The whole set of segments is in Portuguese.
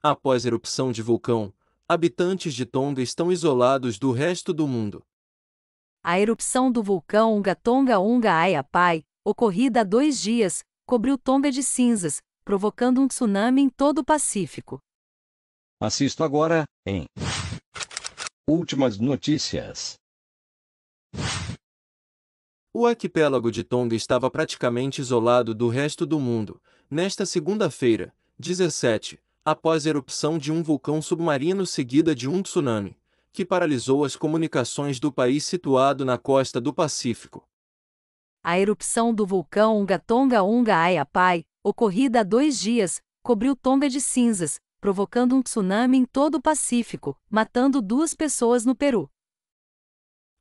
Após erupção de vulcão, habitantes de Tonga estão isolados do resto do mundo. A erupção do vulcão Unga Tonga Unga Ayapai, ocorrida há dois dias, cobriu Tonga de cinzas, provocando um tsunami em todo o Pacífico. Assisto agora, em Últimas notícias. O arquipélago de Tonga estava praticamente isolado do resto do mundo, nesta segunda-feira, 17, após a erupção de um vulcão submarino seguida de um tsunami, que paralisou as comunicações do país situado na costa do Pacífico. A erupção do vulcão Unga Tonga Unga Ayapai, ocorrida há dois dias, cobriu Tonga de cinzas, provocando um tsunami em todo o Pacífico, matando duas pessoas no Peru.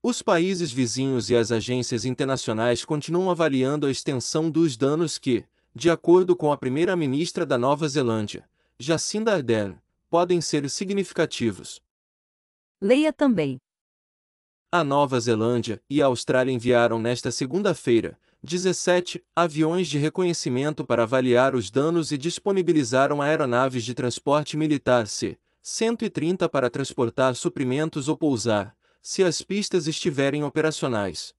Os países vizinhos e as agências internacionais continuam avaliando a extensão dos danos que, de acordo com a primeira-ministra da Nova Zelândia, Jacinda Ardern, podem ser significativos. Leia também. A Nova Zelândia e a Austrália enviaram nesta segunda-feira, 17, aviões de reconhecimento para avaliar os danos e disponibilizaram aeronaves de transporte militar C-130 para transportar suprimentos ou pousar, se as pistas estiverem operacionais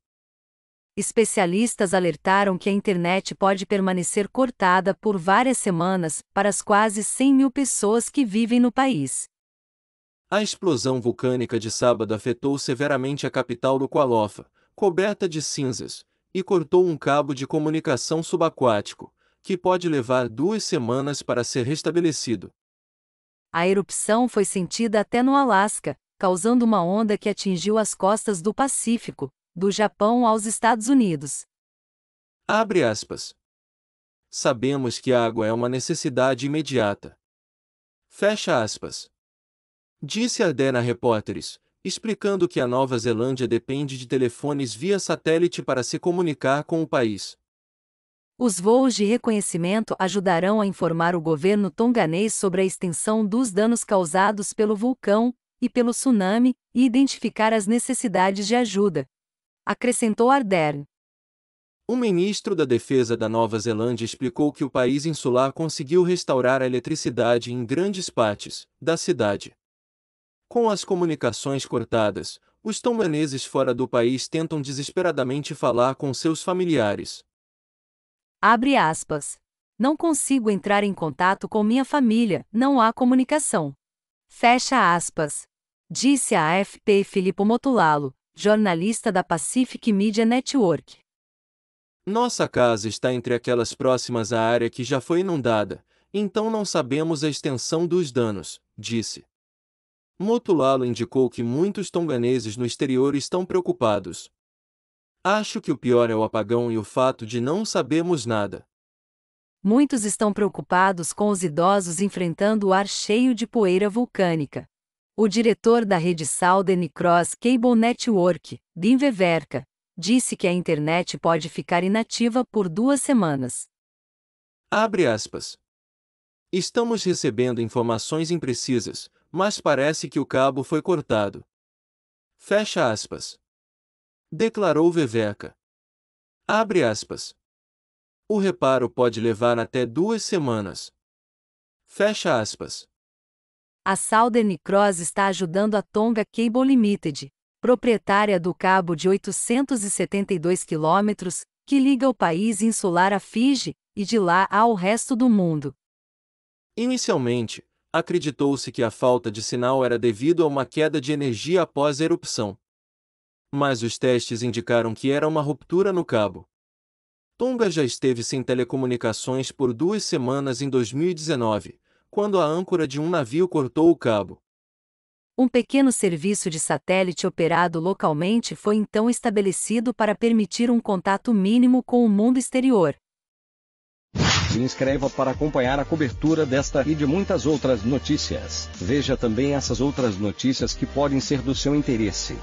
especialistas alertaram que a internet pode permanecer cortada por várias semanas para as quase 100 mil pessoas que vivem no país. A explosão vulcânica de sábado afetou severamente a capital do Qualofa, coberta de cinzas, e cortou um cabo de comunicação subaquático, que pode levar duas semanas para ser restabelecido. A erupção foi sentida até no Alasca, causando uma onda que atingiu as costas do Pacífico, do Japão aos Estados Unidos. Abre aspas. Sabemos que a água é uma necessidade imediata. Fecha aspas. Disse a Dena Repórteres, explicando que a Nova Zelândia depende de telefones via satélite para se comunicar com o país. Os voos de reconhecimento ajudarão a informar o governo tonganês sobre a extensão dos danos causados pelo vulcão e pelo tsunami e identificar as necessidades de ajuda acrescentou Ardern. O ministro da Defesa da Nova Zelândia explicou que o país insular conseguiu restaurar a eletricidade em grandes partes da cidade. Com as comunicações cortadas, os tomaneses fora do país tentam desesperadamente falar com seus familiares. Abre aspas. Não consigo entrar em contato com minha família, não há comunicação. Fecha aspas. Disse a AFP Filippo Motulalo, jornalista da Pacific Media Network. Nossa casa está entre aquelas próximas à área que já foi inundada, então não sabemos a extensão dos danos, disse. Motulalo indicou que muitos tonganeses no exterior estão preocupados. Acho que o pior é o apagão e o fato de não sabermos nada. Muitos estão preocupados com os idosos enfrentando o ar cheio de poeira vulcânica. O diretor da rede Southern Cross Cable Network, Dean Veverka, disse que a internet pode ficar inativa por duas semanas. Abre aspas. Estamos recebendo informações imprecisas, mas parece que o cabo foi cortado. Fecha aspas. Declarou Veverka. Abre aspas. O reparo pode levar até duas semanas. Fecha aspas. A Southern Cross está ajudando a Tonga Cable Limited, proprietária do cabo de 872 quilômetros, que liga o país insular a Fiji e de lá ao resto do mundo. Inicialmente, acreditou-se que a falta de sinal era devido a uma queda de energia após a erupção. Mas os testes indicaram que era uma ruptura no cabo. Tonga já esteve sem telecomunicações por duas semanas em 2019, quando a âncora de um navio cortou o cabo. Um pequeno serviço de satélite operado localmente foi então estabelecido para permitir um contato mínimo com o mundo exterior. Se inscreva para acompanhar a cobertura desta e de muitas outras notícias. Veja também essas outras notícias que podem ser do seu interesse.